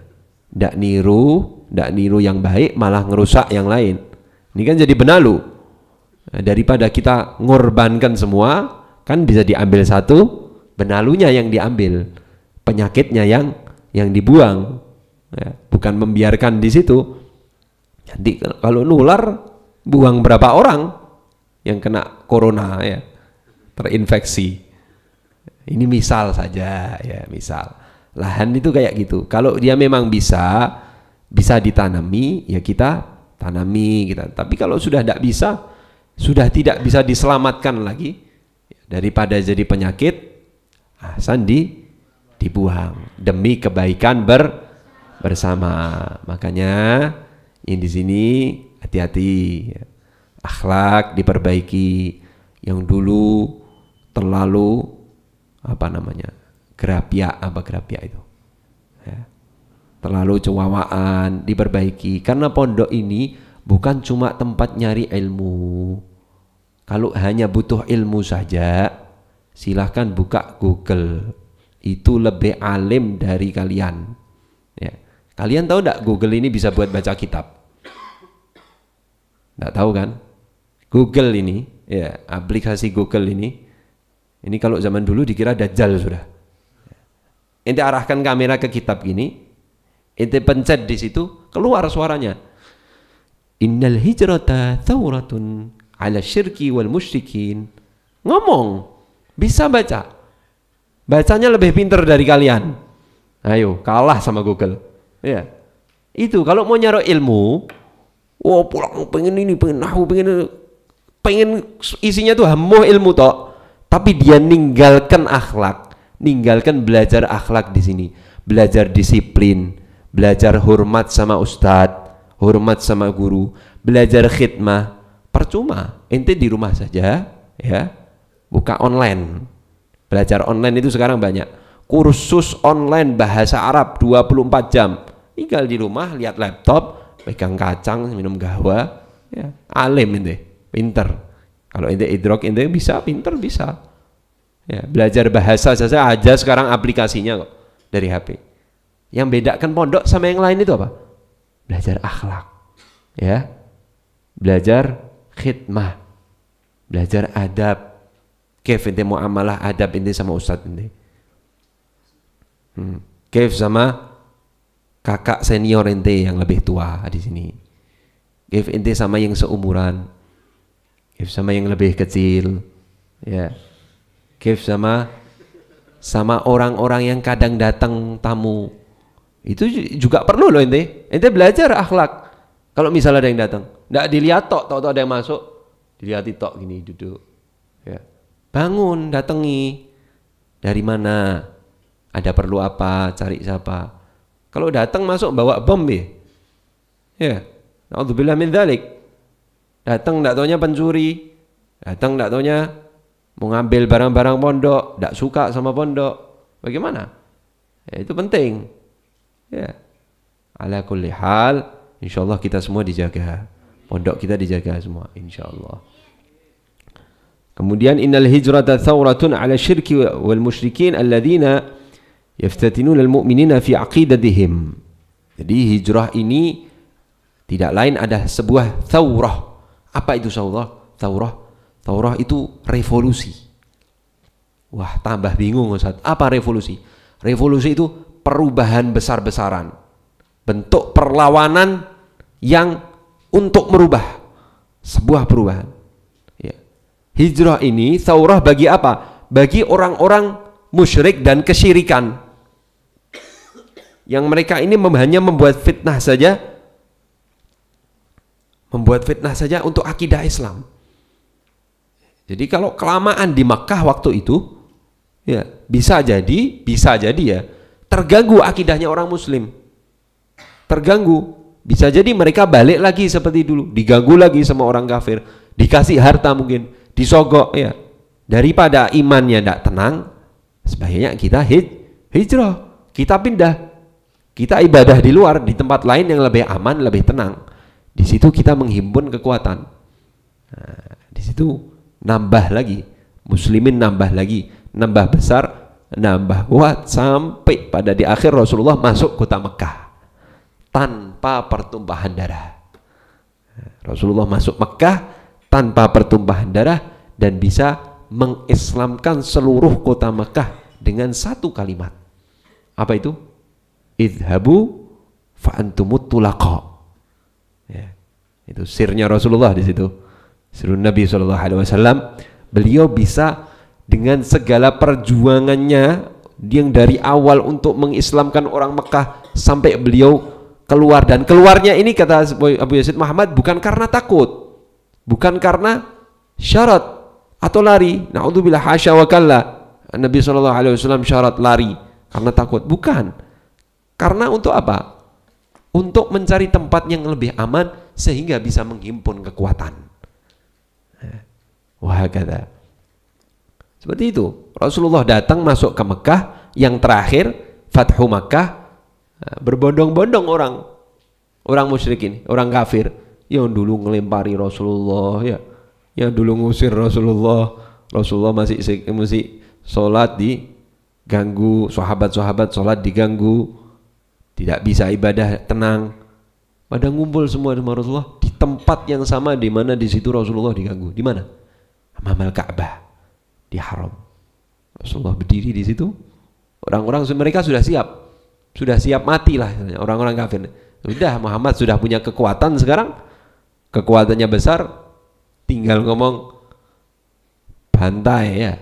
ndak niru ndak niru yang baik malah ngerusak yang lain ini kan jadi benalu nah, daripada kita ngorbankan semua kan bisa diambil satu benalunya yang diambil penyakitnya yang yang dibuang ya, bukan membiarkan di situ jadi kalau nular buang berapa orang yang kena corona ya terinfeksi ini misal saja ya misal lahan itu kayak gitu kalau dia memang bisa bisa ditanami ya kita tanami kita tapi kalau sudah tidak bisa sudah tidak bisa diselamatkan lagi daripada jadi penyakit ah, di dibuang demi kebaikan ber bersama makanya ini di sini hati-hati akhlak diperbaiki yang dulu terlalu apa namanya gerapia apa gerapia itu ya. terlalu cewawaan diperbaiki karena pondok ini bukan cuma tempat nyari ilmu kalau hanya butuh ilmu saja, silahkan buka Google. Itu lebih alim dari kalian. Ya. Kalian tahu tidak Google ini bisa buat baca kitab? Tidak tahu kan? Google ini, ya aplikasi Google ini, ini kalau zaman dulu dikira dajjal sudah. Ente arahkan kamera ke kitab gini, ente pencet di situ, keluar suaranya. Innal hijrata thawratun ala syirki wal musyrikin. Ngomong, bisa baca. Bacanya lebih pinter dari kalian. Ayo, kalah sama Google. Ya. Itu kalau mau nyaro ilmu, wah oh, pulang pengen ini, pengen nahu, pengen pengen isinya tuh hamuh ilmu tok. Tapi dia ninggalkan akhlak, ninggalkan belajar akhlak di sini, belajar disiplin, belajar hormat sama ustadz, hormat sama guru, belajar khidmah, percuma ente di rumah saja ya buka online belajar online itu sekarang banyak kursus online bahasa Arab 24 jam tinggal di rumah lihat laptop pegang kacang minum gawa ya alim ente pinter kalau ente idrok ente bisa pinter bisa ya belajar bahasa saja aja sekarang aplikasinya kok dari HP yang bedakan pondok sama yang lain itu apa belajar akhlak ya belajar khidmah, belajar adab. Kef ini muamalah adab ini sama ustadz ini. Hmm. Kef sama kakak senior ente yang lebih tua di sini. Kef ente sama yang seumuran. Kef sama yang lebih kecil. Ya. Kef sama sama orang-orang yang kadang datang tamu. Itu juga perlu loh ente. Ente belajar akhlak. Kalau misalnya ada yang datang tidak dilihat tok, tok tok ada yang masuk, dilihat tok gini duduk. Ya. Bangun, datangi. Dari mana? Ada perlu apa? Cari siapa? Kalau datang masuk bawa bom ya. Ya. Alhamdulillah min dalik. Datang tidak taunya pencuri. Datang tidak taunya mengambil barang-barang pondok, tidak suka sama pondok. Bagaimana? Ya, itu penting. Ya. Ala kulli hal, insyaallah kita semua dijaga pondok kita dijaga semua insyaallah. kemudian innal hijrata thawratun ala syirki wal musyrikin alladzina yaftatinuna al mu'minina fi aqidatihim jadi hijrah ini tidak lain ada sebuah thawrah apa itu thawrah thawrah thawrah itu revolusi wah tambah bingung Ustaz apa revolusi revolusi itu perubahan besar-besaran bentuk perlawanan yang untuk merubah sebuah perubahan. Ya. Hijrah ini saurah bagi apa? Bagi orang-orang musyrik dan kesyirikan. Yang mereka ini hanya membuat fitnah saja. Membuat fitnah saja untuk akidah Islam. Jadi kalau kelamaan di Makkah waktu itu, ya bisa jadi, bisa jadi ya, terganggu akidahnya orang muslim. Terganggu bisa jadi mereka balik lagi seperti dulu, diganggu lagi sama orang kafir, dikasih harta mungkin, disogok ya. Daripada imannya tidak tenang, sebaiknya kita hij hijrah, kita pindah. Kita ibadah di luar, di tempat lain yang lebih aman, lebih tenang. Di situ kita menghimpun kekuatan. Nah, di situ nambah lagi, muslimin nambah lagi, nambah besar, nambah kuat sampai pada di akhir Rasulullah masuk kota Mekah tanpa pertumpahan darah. Rasulullah masuk Mekah tanpa pertumpahan darah dan bisa mengislamkan seluruh kota Mekah dengan satu kalimat. Apa itu? Idhabu fa'antumut Ya, itu sirnya Rasulullah di situ. Sirun Nabi Shallallahu Alaihi Wasallam. Beliau bisa dengan segala perjuangannya yang dari awal untuk mengislamkan orang Mekah sampai beliau keluar dan keluarnya ini kata Abu Yazid Muhammad bukan karena takut, bukan karena syarat atau lari. Naudzubillah hasya wa kalla. Nabi saw alaihi wasallam syarat lari karena takut, bukan. Karena untuk apa? Untuk mencari tempat yang lebih aman sehingga bisa menghimpun kekuatan. Eh, wah kata. Seperti itu. Rasulullah datang masuk ke Mekah yang terakhir Fathu Mekah Eh, berbondong-bondong orang orang musyrik ini, orang kafir yang dulu ngelempari Rasulullah ya, yang dulu ngusir Rasulullah, Rasulullah masih masih sholat di diganggu, sahabat-sahabat sholat diganggu, tidak bisa ibadah tenang, pada ngumpul semua sama Rasulullah di tempat yang sama di mana di situ Rasulullah diganggu, di mana? Amal Ka'bah di haram. Rasulullah berdiri di situ, orang-orang mereka sudah siap sudah siap mati lah orang-orang kafir. sudah Muhammad sudah punya kekuatan sekarang, kekuatannya besar, tinggal ngomong bantai ya,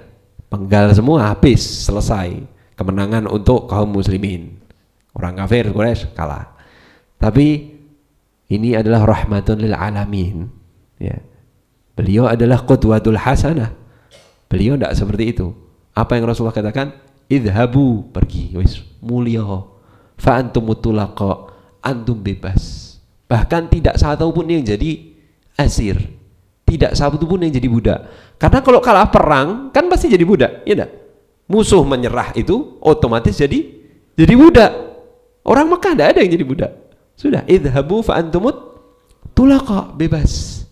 penggal semua habis selesai kemenangan untuk kaum muslimin. Orang kafir Quraisy kalah. Tapi ini adalah rahmatun lil alamin. Ya. Beliau adalah qudwatul hasanah. Beliau tidak seperti itu. Apa yang Rasulullah katakan? Idhabu pergi, wis mulia fa antum mutulaqa antum bebas bahkan tidak satu pun yang jadi asir tidak satu pun yang jadi budak karena kalau kalah perang kan pasti jadi budak ya enggak musuh menyerah itu otomatis jadi jadi budak orang Mekah tidak ada yang jadi budak sudah idhabu fa antumut tulaqa bebas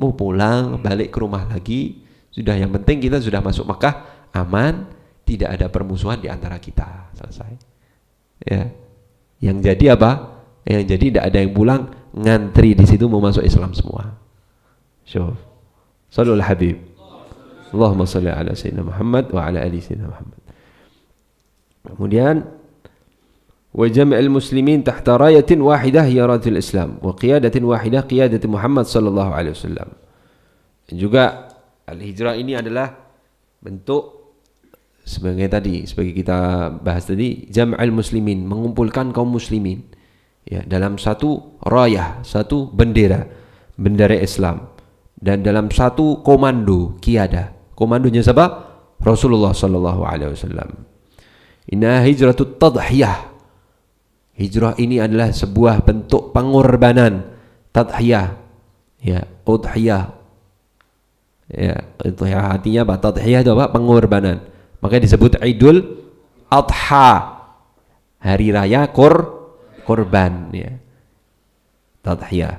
mau pulang balik ke rumah lagi sudah yang penting kita sudah masuk Mekah aman tidak ada permusuhan di antara kita selesai ya yang jadi apa yang jadi tidak ada yang pulang ngantri di situ mau masuk Islam semua syuf salul habib Allahumma salli ala sayyidina Muhammad wa ala ali sayyidina Muhammad kemudian wa jam'al muslimin tahta rayatin wahidah ya Islam wa qiyadatin wahidah qiyadati Muhammad sallallahu alaihi wasallam juga al-hijrah ini adalah bentuk sebagai tadi sebagai kita bahas tadi jam'al muslimin mengumpulkan kaum muslimin ya dalam satu rayah satu bendera bendera Islam dan dalam satu komando kiada komandonya siapa Rasulullah sallallahu alaihi wasallam inna hijratut tadhiyah hijrah ini adalah sebuah bentuk pengorbanan tadhiyah ya udhiyah ya ya artinya apa tadhiyah itu apa pengorbanan Makanya disebut Idul Adha, hari raya kor korban ya. tadhiya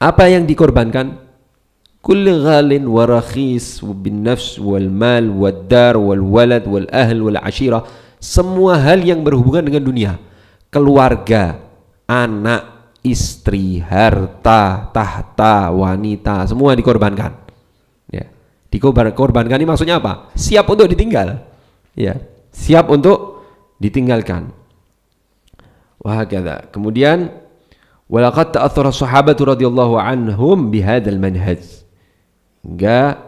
Apa yang dikorbankan? Kulli ghalin wa rakhis bin nafs wal mal wal dar wal walad wal ahl wal ashira. Semua hal yang berhubungan dengan dunia. Keluarga, anak, istri, harta, tahta, wanita, semua dikorbankan. Dikorbankan ini maksudnya apa? Siap untuk ditinggal. Ya, siap untuk ditinggalkan. Wah kata. Kemudian walaqad ta'athara sahabatu radhiyallahu anhum bihadzal manhaj. Enggak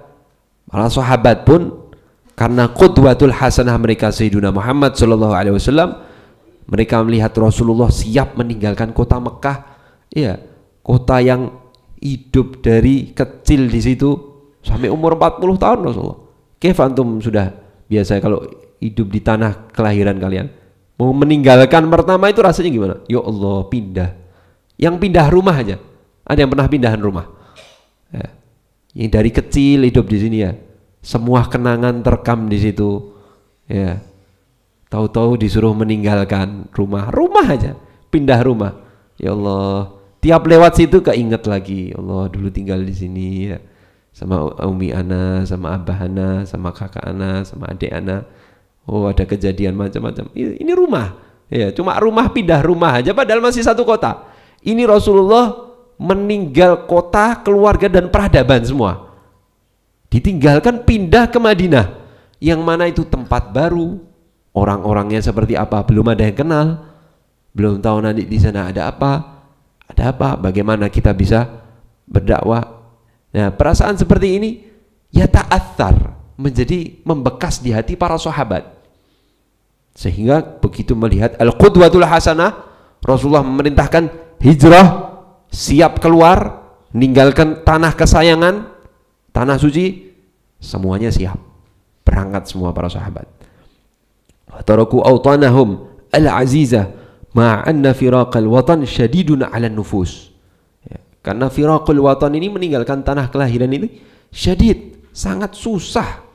para sahabat pun karena qudwatul hasanah mereka Sayyidina Muhammad sallallahu alaihi wasallam mereka melihat Rasulullah siap meninggalkan kota Mekah. ya kota yang hidup dari kecil di situ Sampai umur 40 tahun Rasulullah. Kif antum sudah biasa kalau hidup di tanah kelahiran kalian. Mau meninggalkan pertama itu rasanya gimana? Ya Allah, pindah. Yang pindah rumah aja. Ada yang pernah pindahan rumah? Ya. Yang dari kecil hidup di sini ya. Semua kenangan terkam di situ. Ya. Tahu-tahu disuruh meninggalkan rumah. Rumah aja. Pindah rumah. Ya Allah, tiap lewat situ keinget lagi. Ya Allah, dulu tinggal di sini ya sama umi ana, sama abah ana, sama kakak ana, sama adik ana. Oh, ada kejadian macam-macam. Ini rumah. Ya, cuma rumah pindah rumah aja padahal masih satu kota. Ini Rasulullah meninggal kota, keluarga dan peradaban semua. Ditinggalkan pindah ke Madinah. Yang mana itu tempat baru, orang-orangnya seperti apa, belum ada yang kenal. Belum tahu nanti di sana ada apa, ada apa, bagaimana kita bisa berdakwah Nah, perasaan seperti ini ya ta'athar, menjadi membekas di hati para sahabat. Sehingga begitu melihat al-qudwatul hasanah, Rasulullah memerintahkan hijrah, siap keluar, ninggalkan tanah kesayangan, tanah suci, semuanya siap. Berangkat semua para sahabat. Taraku autanahum al-azizah ma'anna firaqal watan syadidun ala nufus karena firakul watan ini meninggalkan tanah kelahiran ini syadid, sangat susah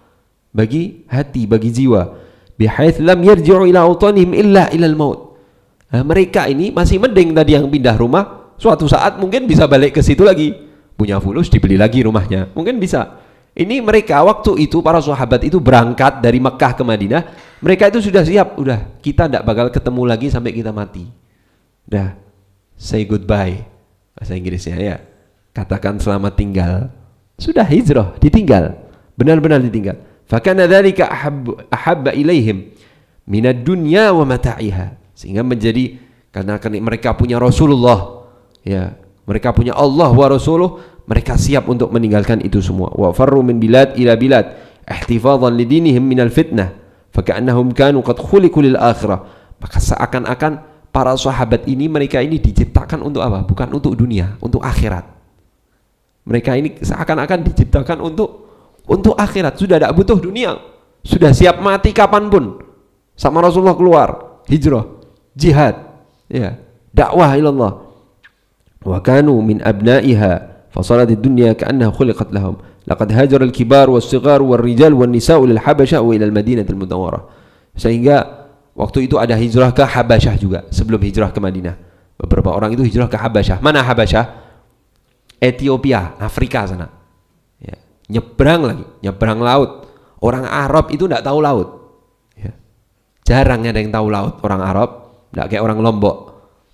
bagi hati, bagi jiwa. Bihaith lam yarji'u ila autanihim illa ilal maut. Nah, mereka ini masih mending tadi yang pindah rumah, suatu saat mungkin bisa balik ke situ lagi. Punya fulus dibeli lagi rumahnya. Mungkin bisa. Ini mereka waktu itu para sahabat itu berangkat dari Mekah ke Madinah, mereka itu sudah siap, udah kita tidak bakal ketemu lagi sampai kita mati. Dah, say goodbye bahasa Inggrisnya ya katakan selamat tinggal sudah hijrah ditinggal benar-benar ditinggal fakana dzalika ahabba, ahabba ilaihim minad dunya wa mata'iha sehingga menjadi karena mereka punya Rasulullah ya mereka punya Allah wa rasuluh mereka siap untuk meninggalkan itu semua wa farru min bilad ila bilad ihtifadhan lidinihim minal fitnah fakannahum kanu qad khuliqu lil akhirah maka seakan-akan para sahabat ini mereka ini diciptakan untuk apa? Bukan untuk dunia, untuk akhirat. Mereka ini seakan-akan diciptakan untuk untuk akhirat. Sudah tidak butuh dunia. Sudah siap mati kapanpun. Sama Rasulullah keluar, hijrah, jihad, ya, dakwah ilallah. Wa kanu min abnaiha fasalat dunya ka'annaha khuliqat lahum. Laqad hajar al-kibar wal sigar wal rijal wal nisau lil habasha wa ila al-Madinah al mudawara. Sehingga Waktu itu ada hijrah ke Habasyah juga sebelum hijrah ke Madinah. Beberapa orang itu hijrah ke Habasyah. Mana Habasyah? Ethiopia, Afrika sana. Ya. Nyebrang lagi, nyebrang laut. Orang Arab itu tidak tahu laut. Ya. Jarangnya ada yang tahu laut orang Arab. Tidak kayak orang Lombok.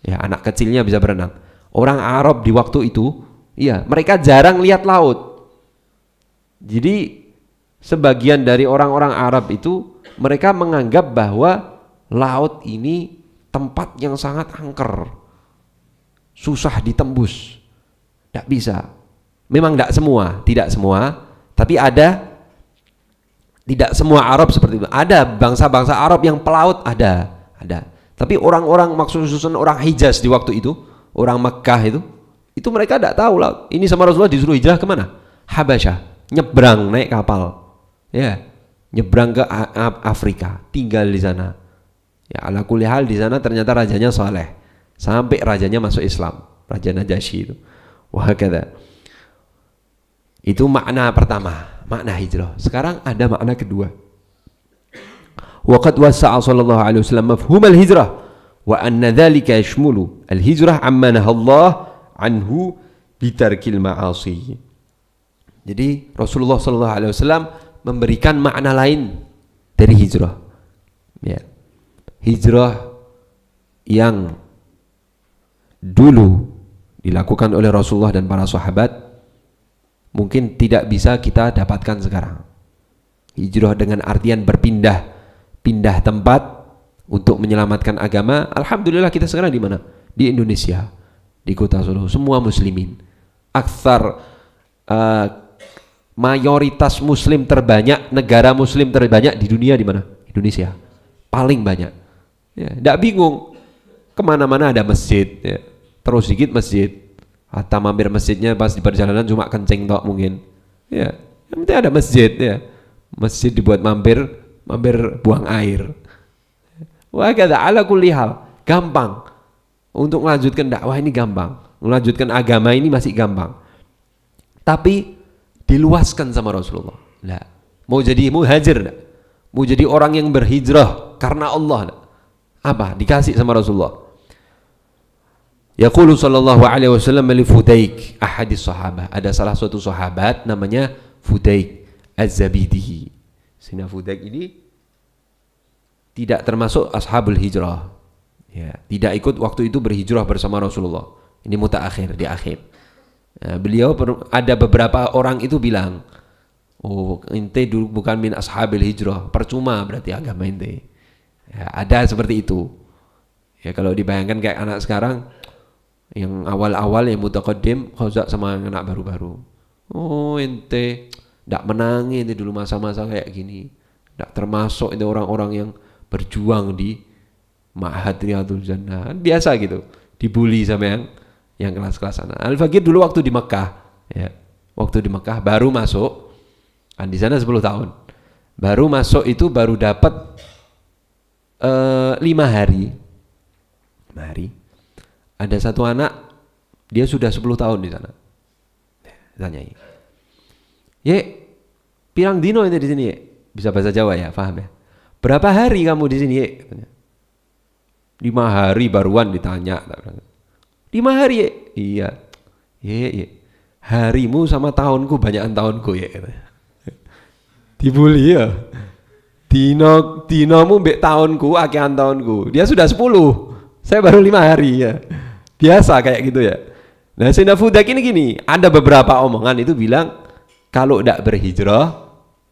Ya, anak kecilnya bisa berenang. Orang Arab di waktu itu, iya, mereka jarang lihat laut. Jadi sebagian dari orang-orang Arab itu mereka menganggap bahwa laut ini tempat yang sangat angker susah ditembus tidak bisa memang tidak semua tidak semua tapi ada tidak semua Arab seperti itu ada bangsa-bangsa Arab yang pelaut ada ada tapi orang-orang maksud susun orang Hijaz di waktu itu orang Mekah itu itu mereka tidak tahu laut ini sama Rasulullah disuruh hijrah kemana Habasyah nyebrang naik kapal ya nyebrang ke Afrika tinggal di sana Ya ala hal di sana ternyata rajanya soleh. Sampai rajanya masuk Islam. Raja Najasyi itu. Wah kata. Itu makna pertama. Makna hijrah. Sekarang ada makna kedua. Waqad wasa'a sallallahu alaihi wasallam mafhum al-hijrah wa anna dhalika yashmulu al-hijrah amma Allah anhu bitarkil ma'asi. Jadi Rasulullah sallallahu alaihi wasallam memberikan makna lain dari hijrah. Ya hijrah yang dulu dilakukan oleh Rasulullah dan para sahabat mungkin tidak bisa kita dapatkan sekarang. Hijrah dengan artian berpindah, pindah tempat untuk menyelamatkan agama. Alhamdulillah kita sekarang di mana? Di Indonesia, di kota Solo, semua muslimin. Aksar uh, eh, mayoritas muslim terbanyak, negara muslim terbanyak di dunia di mana? Indonesia. Paling banyak. Ya, tidak bingung. Kemana-mana ada masjid. Ya. Terus sedikit masjid. Atau mampir masjidnya pas di perjalanan cuma kencing tok mungkin. Ya, yang penting ada masjid ya. Masjid dibuat mampir, mampir buang air. Wah, kata ala kulihal. Gampang. Untuk melanjutkan dakwah ini gampang. Melanjutkan agama ini masih gampang. Tapi diluaskan sama Rasulullah. Nah, mau jadi muhajir, mau jadi orang yang berhijrah karena Allah. Nah apa? Dikasih sama Rasulullah. Yaqulu sallallahu alaihi wasallam li Fudaik, ahadis sahabat Ada salah satu sahabat namanya Fudaik az zabidi Sina Fudaik ini tidak termasuk ashabul hijrah. Ya, tidak ikut waktu itu berhijrah bersama Rasulullah. Ini mutaakhir di akhir. ya, beliau ada beberapa orang itu bilang, "Oh, ente dulu bukan min ashabil hijrah." Percuma berarti agama ente. Ya, ada seperti itu. Ya kalau dibayangkan kayak anak sekarang yang awal-awal yang kodim, khozak sama anak baru-baru. Oh, ente tidak menangi ini dulu masa-masa kayak gini. tidak termasuk itu orang-orang yang berjuang di Ma'had Riyadul Jannah. Kan biasa gitu. Dibully sama yang yang kelas-kelas anak. Al Fakir dulu waktu di Mekah, ya. Waktu di Mekah baru masuk. Kan di sana 10 tahun. Baru masuk itu baru dapat uh, lima hari lima hari ada satu anak dia sudah 10 tahun di sana tanyai ye pirang dino ini di sini ye? bisa bahasa Jawa ya paham ya berapa hari kamu di sini ye? lima hari baruan ditanya lima hari ye? iya ye ye harimu sama tahunku banyakan tahunku ya, dibully ya Dino dinomu mbek tahunku, akhiran tahunku. Dia sudah 10. Saya baru lima hari ya. Biasa kayak gitu ya. Nah, Sina Fudak ini gini, ada beberapa omongan itu bilang kalau tidak berhijrah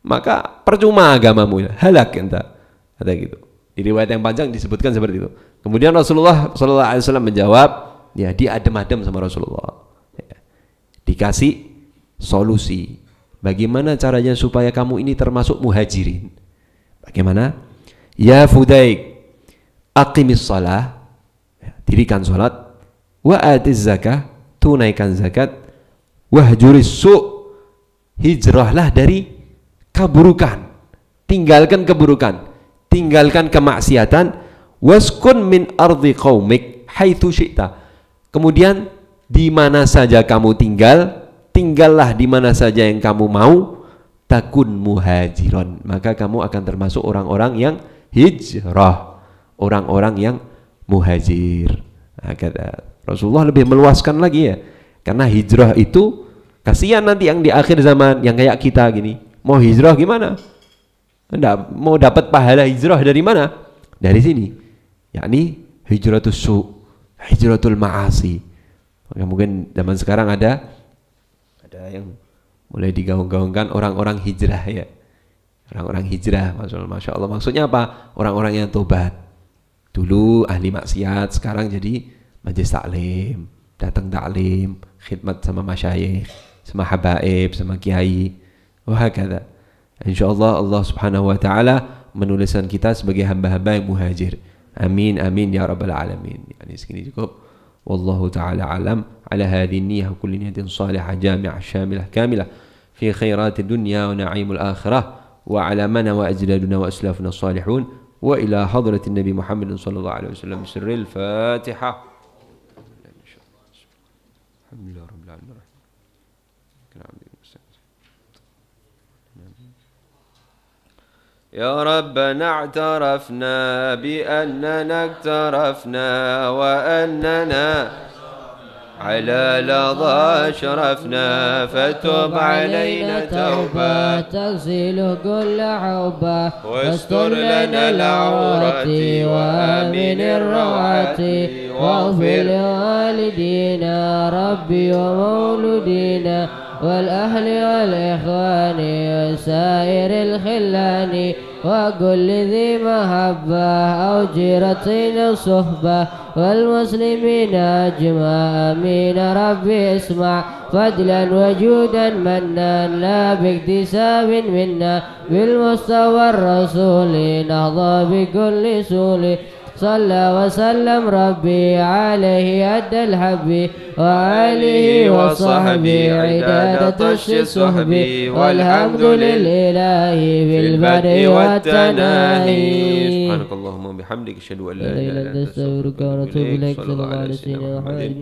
maka percuma agamamu ya halak ya, entah ada gitu di riwayat yang panjang disebutkan seperti itu kemudian Rasulullah Shallallahu Alaihi Wasallam menjawab ya dia adem-adem sama Rasulullah ya. dikasih solusi bagaimana caranya supaya kamu ini termasuk muhajirin Bagaimana? Ya Fudaik, aqimis salah, dirikan salat, wa atiz zakah, tunaikan zakat, wahjuris su, hijrahlah dari keburukan, tinggalkan keburukan, tinggalkan kemaksiatan, waskun min ardi qaumik haitsu syi'ta. Kemudian di mana saja kamu tinggal, tinggallah di mana saja yang kamu mau, takun muhajiron maka kamu akan termasuk orang-orang yang hijrah orang-orang yang muhajir nah, kata Rasulullah lebih meluaskan lagi ya karena hijrah itu kasihan nanti yang di akhir zaman yang kayak kita gini mau hijrah gimana Nggak, mau dapat pahala hijrah dari mana dari sini yakni hijrah hijratus hijrah tul maasi mungkin zaman sekarang ada ada yang mulai digaung-gaungkan orang-orang hijrah ya orang-orang hijrah maksudnya masya Allah maksudnya apa orang-orang yang tobat dulu ahli maksiat sekarang jadi majelis taklim datang taklim khidmat sama masyayikh sama habaib sama kiai wahakada insya Allah Allah subhanahu wa taala menuliskan kita sebagai hamba-hamba yang muhajir amin amin ya rabbal alamin yani segini cukup والله تعالى أعلم على هذه النية وكل نية صالحة جامعة شاملة كاملة في خيرات الدنيا ونعيم الآخرة وعلى من وأجدادنا وأسلافنا الصالحون وإلى حضرة النبي محمد صلى الله عليه وسلم سر الفاتحة الحمد لله يا ربنا اعترفنا بأننا اقترفنا وأننا على لظى اشرفنا فتب علينا توبة تغسل كل عوبة واستر لنا العورات وآمن الروعات واغفر لوالدينا ربي ومولودينا والأهل والإخوان وسائر الخلان وكل ذي محبة أو جيرة صحبة والمسلمين أجمع أمين ربي اسمع فضلا وجودا منا لا باكتساب منا بالمستوى الرسول نهضى بكل سولي صلى وسلم ربي عليه أدى الحب وآله وصحبي عدادة الشي صحبي والحمد لله في البر والتناهي سبحانك اللهم وبحمدك أشهد أن لا إله إلا أنت أستغفرك وأتوب إليك صلى الله عليه وسلم